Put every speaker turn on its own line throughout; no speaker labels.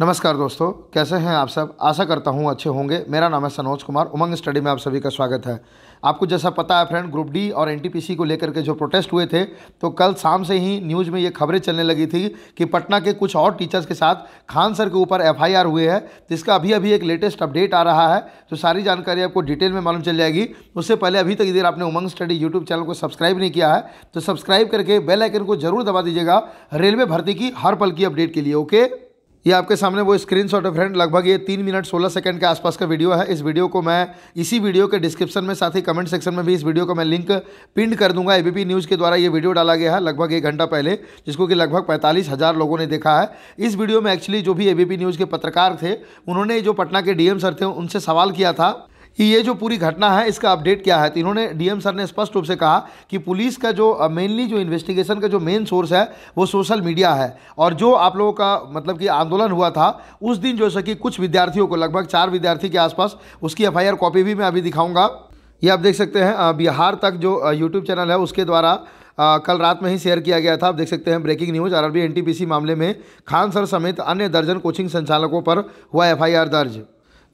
नमस्कार दोस्तों कैसे हैं आप सब आशा करता हूं अच्छे होंगे मेरा नाम है सनोज कुमार उमंग स्टडी में आप सभी का स्वागत है आपको जैसा पता है फ्रेंड ग्रुप डी और एनटीपीसी को लेकर के जो प्रोटेस्ट हुए थे तो कल शाम से ही न्यूज़ में ये खबरें चलने लगी थी कि पटना के कुछ और टीचर्स के साथ खान सर के ऊपर एफ हुए है जिसका अभी अभी एक लेटेस्ट अपडेट आ रहा है तो सारी जानकारी आपको डिटेल में मालूम चल जाएगी उससे पहले अभी तक इधर आपने उमंग स्टडी यूट्यूब चैनल को सब्सक्राइब नहीं किया है तो सब्सक्राइब करके बेलाइकन को जरूर दबा दीजिएगा रेलवे भर्ती की हर पल की अपडेट के लिए ओके ये आपके सामने वो स्क्रीन शॉट है फ्रेंड लगभग ये तीन मिनट सोलह सेकंड के आसपास का वीडियो है इस वीडियो को मैं इसी वीडियो के डिस्क्रिप्शन में साथ ही कमेंट सेक्शन में भी इस वीडियो को मैं लिंक पिन कर दूंगा एबीपी न्यूज़ के द्वारा ये वीडियो डाला गया है लगभग एक घंटा पहले जिसको कि लगभग पैंतालीस हज़ार लोगों ने देखा है इस वीडियो में एक्चुअली जो भी ए न्यूज़ के पत्रकार थे उन्होंने जो पटना के डी सर थे उनसे सवाल किया था कि ये जो पूरी घटना है इसका अपडेट क्या है तो इन्होंने डीएम सर ने स्पष्ट रूप से कहा कि पुलिस का जो मेनली जो इन्वेस्टिगेशन का जो मेन सोर्स है वो सोशल मीडिया है और जो आप लोगों का मतलब कि आंदोलन हुआ था उस दिन जो है कि कुछ विद्यार्थियों को लगभग चार विद्यार्थी के आसपास उसकी एफ कॉपी भी मैं अभी दिखाऊँगा ये आप देख सकते हैं बिहार तक जो यूट्यूब चैनल है उसके द्वारा आ, कल रात में ही शेयर किया गया था आप देख सकते हैं ब्रेकिंग न्यूज़ आरआरबी एनटीपीसी मामले में खान सर समेत अन्य दर्जन कोचिंग संचालकों पर हुआ एफआईआर दर्ज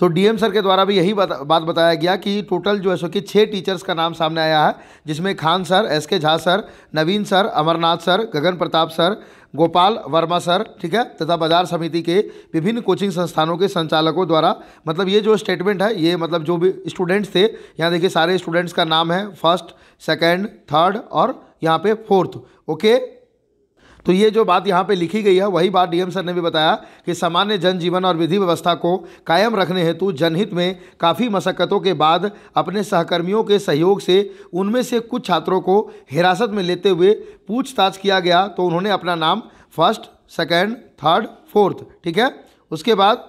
तो डीएम सर के द्वारा भी यही बता, बात बताया गया कि टोटल जो है सो कि छः टीचर्स का नाम सामने आया है जिसमें Khan sir S K Jha sir Naveen sir Amarnath sir Gagan Pratap sir Gopal Verma sir ठीक है तथा बाजार समिति के विभिन्न कोचिंग संस्थानों के संचालकों द्वारा मतलब ये जो स्टेटमेंट है ये मतलब जो भी स्टूडेंट्स थे यहाँ देखिए सारे स्टूडेंट्स का नाम है फर्स्ट सेकेंड थर्ड और यहाँ पे फोर्थ ओके तो ये जो बात यहाँ पे लिखी गई है वही बात डीएम सर ने भी बताया कि सामान्य जनजीवन और विधि व्यवस्था को कायम रखने हेतु जनहित में काफ़ी मशक्क़तों के बाद अपने सहकर्मियों के सहयोग से उनमें से कुछ छात्रों को हिरासत में लेते हुए पूछताछ किया गया तो उन्होंने अपना नाम फर्स्ट सेकेंड थर्ड फोर्थ ठीक है उसके बाद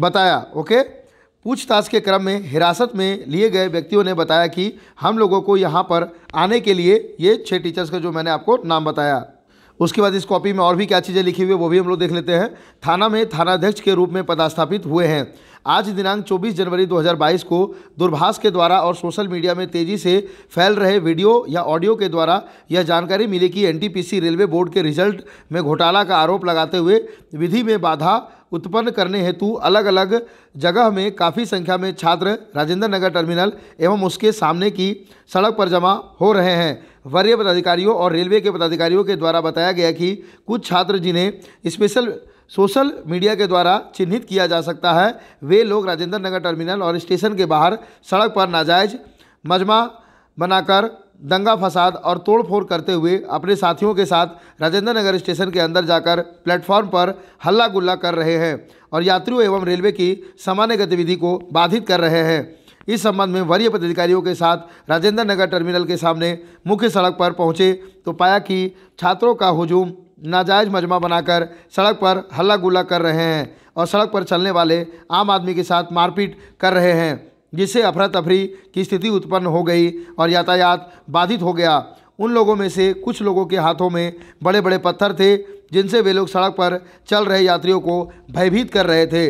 बताया ओके पूछताछ के क्रम में हिरासत में लिए गए व्यक्तियों ने बताया कि हम लोगों को यहाँ पर आने के लिए ये छः टीचर्स का जो मैंने आपको नाम बताया उसके बाद इस कॉपी में और भी क्या चीज़ें लिखी हुई है वो भी हम लोग देख लेते हैं थाना में थानाध्यक्ष के रूप में पदस्थापित हुए हैं आज दिनांक 24 जनवरी 2022 को दूरभाष के द्वारा और सोशल मीडिया में तेजी से फैल रहे वीडियो या ऑडियो के द्वारा यह जानकारी मिली कि एनटीपीसी रेलवे बोर्ड के रिजल्ट में घोटाला का आरोप लगाते हुए विधि में बाधा उत्पन्न करने हेतु अलग अलग जगह में काफ़ी संख्या में छात्र राजेंद्र नगर टर्मिनल एवं उसके सामने की सड़क पर जमा हो रहे हैं वरीय पदाधिकारियों और रेलवे के पदाधिकारियों के द्वारा बताया गया कि कुछ छात्र जिन्हें स्पेशल सोशल मीडिया के द्वारा चिन्हित किया जा सकता है वे लोग राजेंद्र नगर टर्मिनल और स्टेशन के बाहर सड़क पर नाजायज मजमा बनाकर दंगा फसाद और तोड़फोड़ करते हुए अपने साथियों के साथ राजेंद्र नगर स्टेशन के अंदर जाकर प्लेटफॉर्म पर हल्ला गुल्ला कर रहे हैं और यात्रियों एवं रेलवे की सामान्य गतिविधि को बाधित कर रहे हैं इस संबंध में वरीय पदाधिकारियों के साथ राजेंद्र नगर टर्मिनल के सामने मुख्य सड़क पर पहुंचे तो पाया कि छात्रों का हुजूम नाजायज मजमा बनाकर सड़क पर हल्ला गुल्ला कर रहे हैं और सड़क पर चलने वाले आम आदमी के साथ मारपीट कर रहे हैं जिससे अफरा तफरी की स्थिति उत्पन्न हो गई और यातायात बाधित हो गया उन लोगों में से कुछ लोगों के हाथों में बड़े बड़े पत्थर थे जिनसे वे लोग सड़क पर चल रहे यात्रियों को भयभीत कर रहे थे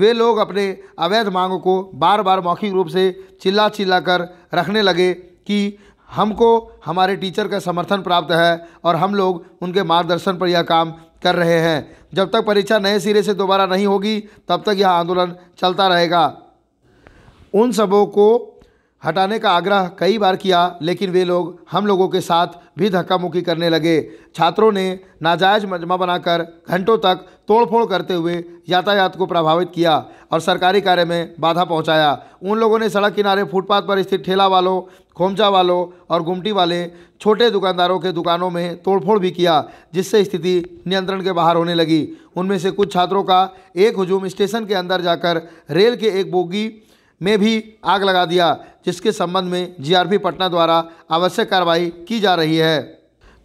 वे लोग अपने अवैध मांगों को बार बार मौखिक रूप से चिल्ला चिल्ला कर रखने लगे कि हमको हमारे टीचर का समर्थन प्राप्त है और हम लोग उनके मार्गदर्शन पर यह काम कर रहे हैं जब तक परीक्षा नए सिरे से दोबारा नहीं होगी तब तक यह आंदोलन चलता रहेगा उन सबों को हटाने का आग्रह कई बार किया लेकिन वे लोग हम लोगों के साथ भी धक्का मुक्की करने लगे छात्रों ने नाजायज मजमा बनाकर घंटों तक तोड़फोड़ करते हुए यातायात को प्रभावित किया और सरकारी कार्य में बाधा पहुंचाया उन लोगों ने सड़क किनारे फुटपाथ पर स्थित ठेला वालों खोमचा वालों और गुमटी वाले छोटे दुकानदारों के दुकानों में तोड़फोड़ भी किया जिससे स्थिति नियंत्रण के बाहर होने लगी उनमें से कुछ छात्रों का एक हजूम स्टेशन के अंदर जाकर रेल के एक बोगी મે ભી આગ લગા દિયા જિસકે સંબંધ મે જીઆરપી પટના દ્વારા આવશ્યક કાર્યવાહી કી જા રહી હૈ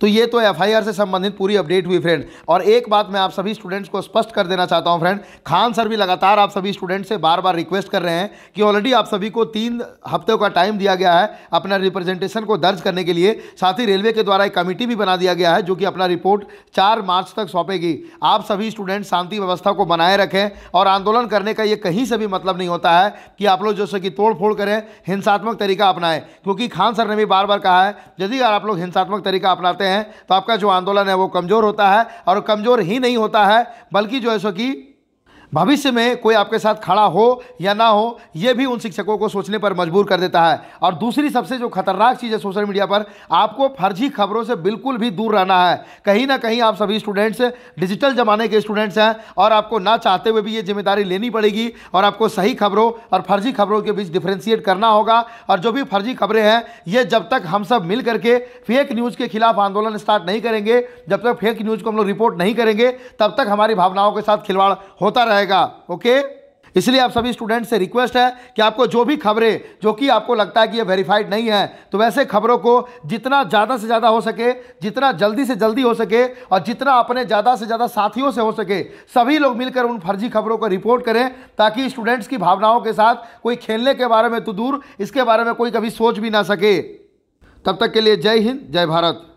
तो ये तो एफआईआर से संबंधित पूरी अपडेट हुई फ्रेंड और एक बात मैं आप सभी स्टूडेंट्स को स्पष्ट कर देना चाहता हूं फ्रेंड खान सर भी लगातार आप सभी स्टूडेंट से बार बार रिक्वेस्ट कर रहे हैं कि ऑलरेडी आप सभी को तीन हफ्तों का टाइम दिया गया है अपना रिप्रेजेंटेशन को दर्ज करने के लिए साथ ही रेलवे के द्वारा एक कमेटी भी बना दिया गया है जो कि अपना रिपोर्ट चार मार्च तक सौंपेगी आप सभी स्टूडेंट शांति व्यवस्था को बनाए रखें और आंदोलन करने का ये कहीं से भी मतलब नहीं होता है कि आप लोग जैसे कि तोड़फोड़ करें हिंसात्मक तरीका अपनाएं क्योंकि खान सर ने भी बार बार कहा है यदि आप लोग हिंसात्मक तरीका अपनाते हैं तो आपका जो आंदोलन है वो कमज़ोर होता है और कमज़ोर ही नहीं होता है बल्कि जो है सो कि भविष्य में कोई आपके साथ खड़ा हो या ना हो ये भी उन शिक्षकों को सोचने पर मजबूर कर देता है और दूसरी सबसे जो खतरनाक चीज़ है सोशल मीडिया पर आपको फर्जी खबरों से बिल्कुल भी दूर रहना है कहीं ना कहीं आप सभी स्टूडेंट्स डिजिटल ज़माने के स्टूडेंट्स हैं और आपको ना चाहते हुए भी ये जिम्मेदारी लेनी पड़ेगी और आपको सही खबरों और फर्जी खबरों के बीच डिफ्रेंशिएट करना होगा और जो भी फर्जी खबरें हैं ये जब तक हम सब मिल करके फेक न्यूज़ के खिलाफ आंदोलन स्टार्ट नहीं करेंगे जब तक फेक न्यूज़ को हम लोग रिपोर्ट नहीं करेंगे तब तक हमारी भावनाओं के साथ खिलवाड़ होता रहेगा जाएगा ओके इसलिए आप सभी स्टूडेंट से रिक्वेस्ट है कि आपको जो भी खबरें जो कि आपको लगता है कि ये वेरीफाइड नहीं है तो वैसे खबरों को जितना ज़्यादा से ज़्यादा हो सके जितना जल्दी से जल्दी हो सके और जितना अपने ज़्यादा से ज़्यादा साथियों से हो सके सभी लोग मिलकर उन फर्जी खबरों को रिपोर्ट करें ताकि स्टूडेंट्स की भावनाओं के साथ कोई खेलने के बारे में तो दूर इसके बारे में कोई कभी सोच भी ना सके तब तक के लिए जय हिंद जय भारत